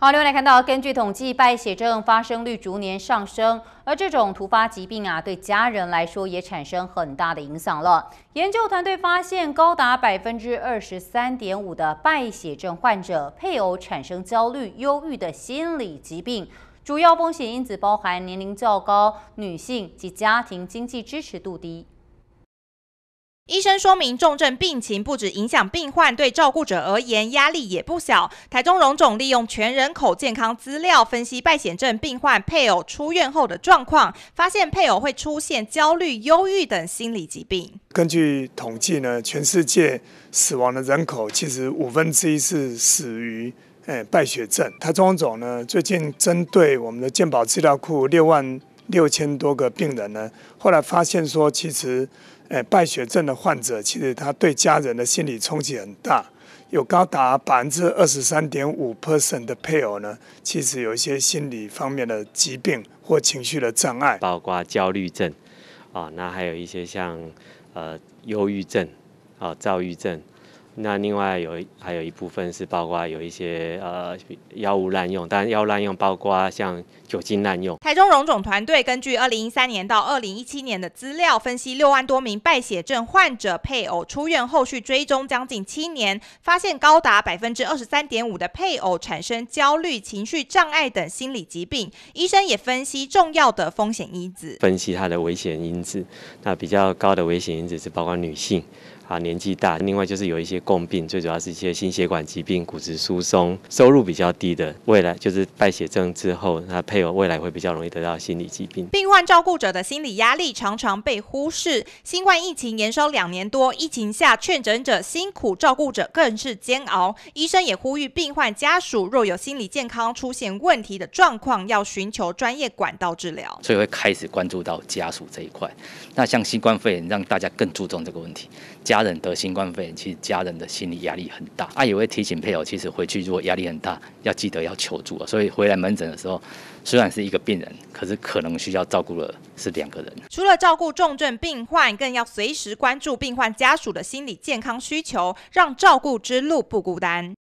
好，另外来看到，根据统计，败血症发生率逐年上升，而这种突发疾病啊，对家人来说也产生很大的影响了。研究团队发现，高达百分之二十三点五的败血症患者配偶产生焦虑、忧郁的心理疾病，主要风险因子包含年龄较高、女性及家庭经济支持度低。医生说明，重症病情不止影响病患，对照顾者而言压力也不小。台中荣总利用全人口健康资料分析败血症病患配偶出院后的状况，发现配偶会出现焦虑、忧郁等心理疾病。根据统计呢，全世界死亡的人口其实五分之一是死于诶败血症。台中总呢最近针对我们的健保资料库六万。六千多个病人呢，后来发现说，其实，呃，败血症的患者，其实他对家人的心理冲击很大，有高达百分之二十三点五 percent 的配偶呢，其实有一些心理方面的疾病或情绪的障碍，包括焦虑症，啊，那还有一些像，呃，忧郁症，啊，躁郁症。那另外有还有一部分是包括有一些呃药物滥用，但药物滥用包括像酒精滥用。台中荣总团队根据二零一三年到二零一七年的资料分析六万多名败血症患者配偶出院后续追踪将近七年，发现高达百分之二十三点五的配偶产生焦虑、情绪障碍等心理疾病。医生也分析重要的风险因子，分析它的危险因子，那比较高的危险因子是包括女性。啊，年纪大，另外就是有一些共病，最主要是一些心血管疾病、骨质疏松，收入比较低的，未来就是败血症之后，他配偶未来会比较容易得到心理疾病。病患照顾者的心理压力常常被忽视。新冠疫情延烧两年多，疫情下确诊者辛苦，照顾者更是煎熬。医生也呼吁病患家属，若有心理健康出现问题的状况，要寻求专业管道治疗。所以会开始关注到家属这一块。那像新冠肺炎，让大家更注重这个问题。家家人得新冠肺炎，其实家人的心理压力很大。啊，也会提醒配偶，其实回去如果压力很大，要记得要求助所以回来门诊的时候，虽然是一个病人，可是可能需要照顾的是两个人。除了照顾重症病患，更要随时关注病患家属的心理健康需求，让照顾之路不孤单。